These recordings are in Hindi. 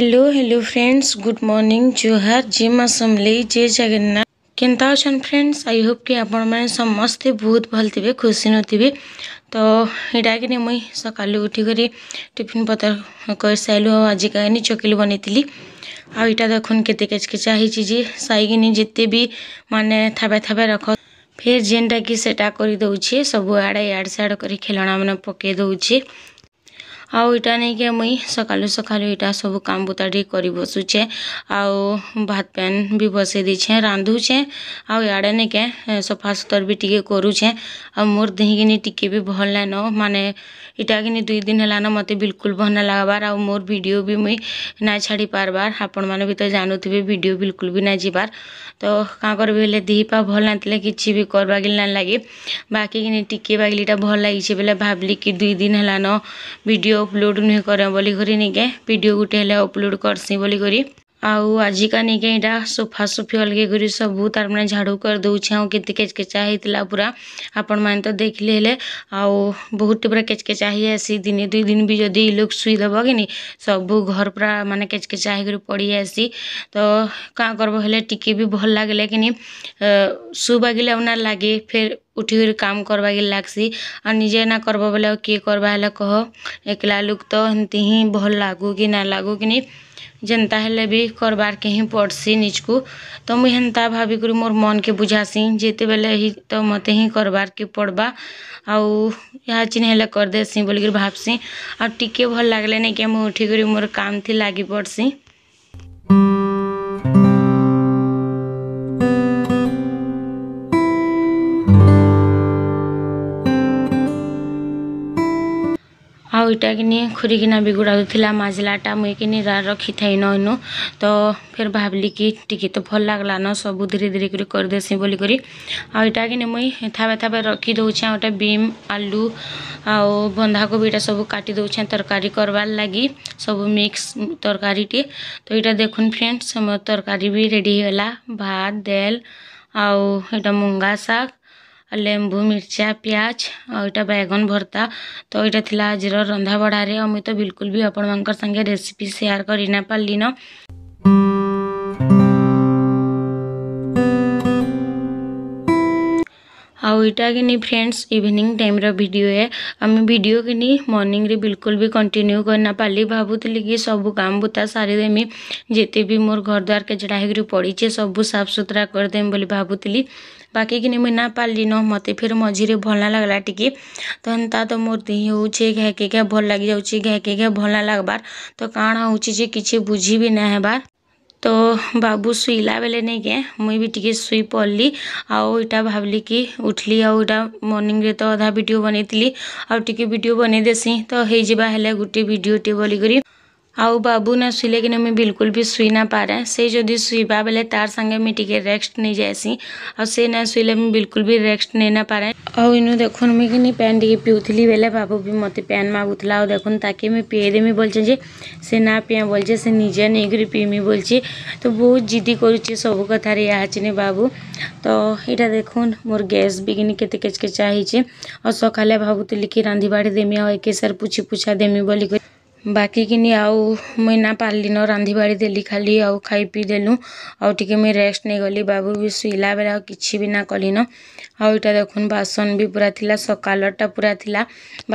hello hello friends good morning जोहार जी माँ समलेई जय जगन्नाथ କେନ୍ତା ଅଛନ୍ ଫ୍ରେଣ୍ଡସ୍ ଆଇ ହୋପ୍ କି ଆପଣମାନେ ସମସ୍ତେ ବହୁତ ଭଲ ଥିବେ ଖୁସି ନଥିବେ ତ ଇଟାକିନି ମୁଇଁ ସକାଳୁ ଉଠିକରି ଟିଫିନ୍ ପତର କରିସାରିଲୁ ଆଉ ଆଜି କାହିଁକି ଚକିଲି ବନେଇଥିଲି ଆଉ ଇଟା ଦେଖୁନ୍ କେତେ କେଚକେଚା ହେଇଛି ଯେ ସାଇକିନି ଯେତେ ବି ମାନେ ଥାବେ ଥାବେ ରଖ ଫେର୍ ଯେନ୍ଟାକି ସେଟା କରିଦେଉଛେ ସବୁଆଡ଼େ ଇଆଡ଼େ ସିଆଡ଼େ କରି ଖେଳଣାମାନେ ପକେଇ ଦେଉଛେ ଆଉ ଇଟା ନେଇକି ମୁଇଁ ସକାଲୁ ସକାଲୁ ଇଟା ସବୁ କାମ୍ ବୁତାଟି କରି ବସୁଛେଁ ଆଉ ଭାତ୍ ପାଏନ୍ ବି ବସେଇ ଦେଇଛେଁ ରାନ୍ଧୁଛେଁ ଆଉ ଇଆଡ଼େ ନେଇକେ ସଫା ସୁତର୍ ବି ଟିକେ କରୁଛେଁ ଆଉ ମୋର୍ ଦେହିକିନି ଟିକେ ବି ଭଲ୍ ନାଇଁନ ମାନେ ଇଟା କିନି ଦୁଇ ଦିନ୍ ହେଲାନ ମୋତେ ବିଲ୍କୁଲ୍ ଭଲ୍ ନାଇଁ ଲାଗ୍ବାର୍ ଆଉ ମୋର୍ ଭିଡ଼ିଓ ବି ମୁଇଁ ନାଇଁ ଛାଡ଼ି ପାର୍ବାର୍ ଆପଣମାନେ ବି ତ ଜାନୁଥିବେ ଭିଡ଼ିଓ ବିଲ୍କୁଲ୍ ବି ନାଇଁ ଯିବାର୍ ତ କାଁ କର୍ବି ବେଲେ ଦିହିପା ଭଲ୍ ନାଇଁଥିଲେ କିଛି ବି କର୍ବାକେ ନାଇଁ ଲାଗି ବାକି କିନି ଟିକେ ବାଗିଲିଟା ଭଲ୍ ଲାଗିଛେ ବେଲେ ଭାବ୍ଲି କି ଦୁଇ ଦିନ୍ ହେଲାନ ଭିଡ଼ିଓ ଭିଡ଼ିଓ ଅପଲୋଡ଼୍ ନୁହେଁ କରେ ବୋଲିକରି ନିକେ ଭିଡ଼ିଓ ଗୁଟେ ହେଲେ ଅପଲୋଡ଼୍ କର୍ସି ବୋଲିକରି आउ आजिका नहीं सोफा सोफी अलग कर सब तार मैंने झाड़ू कर दूचे आँ के केचकेचा होता पूरा आपण मैंने तो देखले हेले आउ बहुत पूरा केचकेचा ही आसी दिन दुई दिन भी जदि लुक सुब कि सब घर पूरा मानने केचकेचा होकर पड़ी आसी तो क्या करब हेले टी भी भल लगे कि सुबागिले लगे फिर उठी करी काम करवा लगसी आ निजे ना करब बोले किए करवा कह एक लुक तो हमती ही भल लगू कि ना लगू कि नहीं जेनता हेले भी करबार के ही पड़सी निज को तो मुझे भाविक मोर मन के बुझासी जिते बेले ही तो मत ही करबार के पड़वा आउ यहाँ चिन्हले करदेसी बोलिक भावसी आ टे भल लगे नहीं कि मुझे उठी मोर काम थी लगी पड़सी ଆଉ ଇଟା କିନି ଖୁରିକିନା ବି ଗୁଡ଼ାଉଥିଲା ମାଜ୍ଲାଟା ମୁଇଁ କିନି ରଖିଥାଇ ନଇନୁ ତ ଫେର୍ ଭାବ୍ଲି କି ଟିକେ ତ ଭଲ୍ ଲାଗ୍ଲାନ ସବୁ ଧୀରେ ଧୀରେ କରି କରିଦେସି ବୋଲିକରି ଆଉ ଇଟା କିନି ମୁଇଁ ଥାବେ ଥାବେ ରଖି ଦଉଛେଁ ଆଉ ଇଟା ବିମ୍ ଆଲୁ ଆଉ ବନ୍ଧାକୋବି ଇଟା ସବୁ କାଟି ଦଉଛେଁ ତରକାରୀ କର୍ବାର୍ ଲାଗି ସବୁ ମିକ୍ସ ତରକାରୀଟେ ତ ଇଟା ଦେଖୁନ୍ ଫ୍ରେଣ୍ଡସ୍ ମୋର ତରକାରୀ ବି ରେଡ଼ି ହେଇଗଲା ଭାତ୍ ଦେଲ୍ ଆଉ ଇଟା ମୁଙ୍ଗା ଶାଗ୍ ଲେମ୍ବୁ ମିର୍ଚା ପିଆଜ ଆଉ ଏଇଟା ବାଇଗଣ ଭର୍ତ୍ତା ତ ଏଇଟା ଥିଲା ଆଜିର ରନ୍ଧାବଢ଼ାରେ ଆଉ ମୁଇଁ ତ ବିଲକୁଲ ବି ଆପଣମାନଙ୍କର ସାଙ୍ଗେ ରେସିପି ସେୟାର କରିନା ପାରିଲିନ आईटा कि नहीं फ्रेंड्स इवनिंग टाइम रिडियो है आम भिडियो कि नहीं मर्निंग बिलकुल भी कंटिन्यू कर पाली भावुली कि सब काम बुता सारीदेमी जिते भी मोर घर द्वार के चढ़ाई पड़ी सब साफ सुतरा करदेम बोली भावुली तो बाकी कि मुझे ना पाली न मत फिर मझे भल ना लग्ला टी तो हेता तो मोर दी हो घे भल लगी जाए घे घे भल ना लगभार तो कण हो कि बुझी भी ना हेबार तो बाबू सुला बेले नहीं के मुई भी टी सुई पड़ी आईटा भावली कि उठली आईटा मर्निंग तो अधा भिड बनई थी आउ टे भिड देसी तो हो गोटे भिडटे बोलिकी आउ बाबू ना सुले कि मुझे बिल्कुल भी सुई ना पारे से जो सुईबा बोले तार संगे मुझे टी रेस्ट नहीं जासी और से ना सुले मुझे बिल्कुल भी रेस्ट नहीं ना पारे आउ इन देख मुझे पेन टी पिवली बेले बाबू भी मत पेन मगुला आ देख ताकि पीएदेमी बोलचे से ना पिया बोलचे से निजे नहीं पीमी बोलचे तो बहुत जिदी कर सब कथा याचिनी बाबू तो यहाँ देख मोर गैस भी कि केचके चाहिए और सकाले कि तो रांधी बाढ़ देमी आ एक सार पुछी पुछा देमी बोलिक ବାକିକିନି ଆଉ ମୁଇଁ ନା ପାରଲିନ ରାନ୍ଧିବାଢ଼ି ଦେଲି ଖାଲି ଆଉ ଖାଇ ପିଇ ଦେଲୁଁ ଆଉ ଟିକେ ମୁଇଁ ରେଷ୍ଟ ନେଇଗଲି ବାବୁ ବି ଶୁଇଲା ବେଲେ ଆଉ କିଛି ବି ନା କଲିନ ଆଉ ଇଟା ଦେଖୁନ୍ ବାସନ୍ ବି ପୁରା ଥିଲା ସକାଲଟା ପୁରା ଥିଲା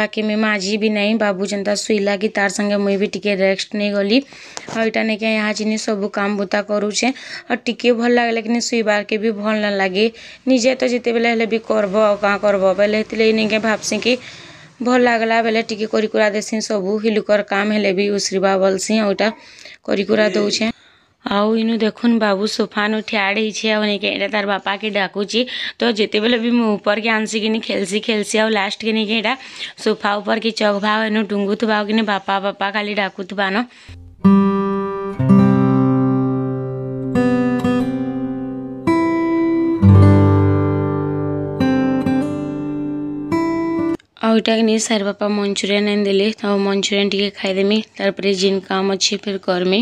ବାକି ମୁଇଁ ମାଜି ବି ନାଇଁ ବାବୁ ଯେନ୍ତା ଶୁଇଲା କି ତାର୍ ସାଙ୍ଗେ ମୁଇଁ ବି ଟିକେ ରେଷ୍ଟ ନେଇଗଲି ଆଉ ଇଟା ନେଇକେ ଏହା ଚିନି ସବୁ କାମ୍ ବୁତା କରୁଛେଁ ଆଉ ଟିକେ ଭଲ୍ ଲାଗ୍ଲେ କିନି ଶୁଇବାର୍କେ ବି ଭଲ୍ ନା ଲାଗେ ନିଜେ ତ ଯେତେବେଲେ ହେଲେ ବି କର୍ବ ଆଉ କାଁ କର୍ବ ବେଲେ ହେଥିର୍ଲାଗି ନେଇକେ ଭାବ୍ସିଁ କି ଭଲ୍ ଲାଗ୍ଲା ବେଲେ ଟିକେ କରିକୁରା ଦେସିଁ ସବୁ ଇ ଲୁକର୍ କାମ୍ ହେଲେ ବି ଉସ୍ରିବା ବୋଲ୍ସିଁ ଆଉ ଇଟା କରିକୁରା ଦଉଛେଁ ଆଉ ଇନୁ ଦେଖୁନ୍ ବାବୁ ସୋଫାନୁ ଠିଆଡ଼୍ ହେଇଛେ ଆଉ ନେଇକେ ଇଟା ତାର୍ ବାପାକେ ଡାକୁଛେ ତ ଯେତେବେଲେ ବି ମୁଁ ଉପର୍କେ ଆନ୍ସିକିନି ଖେଲ୍ସି ଖେଲ୍ସି ଆଉ ଲାଷ୍ଟ୍କେ ନେଇକେ ଇଟା ସୋଫା ଉପର୍କେ ଚଘ୍ବା ଏନୁ ଟୁଙ୍ଗୁଥିବା ଆଉ କିନି ବାପା ବାପା ଖାଲି ଡାକୁଥିବା ନ ওইটাকে নিয়ে স্যার বাপা মঞ্চুরিয়ান এনে দিলে তাও মঞ্চুরিয়ান টিকে খাইদেমি তারপরে জিন কাম অছি ফের করমি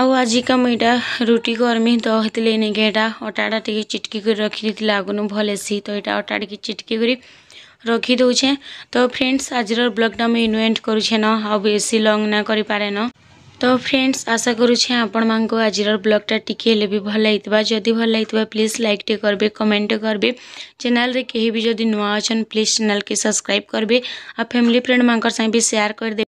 ଆଉ ଆଜିକା ମୁଁ ଏଇଟା ରୁଟି କର୍ମି ତ ହେଥିଲାଗି ନେଇକି ଏଇଟା ଅଟାଟା ଟିକେ ଚିଟକି କରି ରଖିଦେଇଥିଲି ଆଗନୁ ଭଲସି ତ ଏଇଟା ଅଟା ଟିକେ ଚିଟକି କରି ରଖି ଦେଉଛେ ତ ଫ୍ରେଣ୍ଡସ୍ ଆଜିର ବ୍ଲଗ୍ଟା ମୁଁ ଇନୁ ଏଣ୍ଡ କରୁଛେ ନ ଆଉ ବେଶୀ ଲଙ୍ଗ୍ ନା କରିପାରେ ନ तो फ्रेंड्स आशा करुचे आपण मैं आज ब्लगटा भी भल लगता जदि भल लगता प्लीज लाइक टे करें कमेंट करेंगे चैनल के कहीं भी जदि नुआ अच्छे प्लीज चैनल के सब्सक्राइब करेंगे आ फैमिली फ्रेंड मैं भी सेयार करदे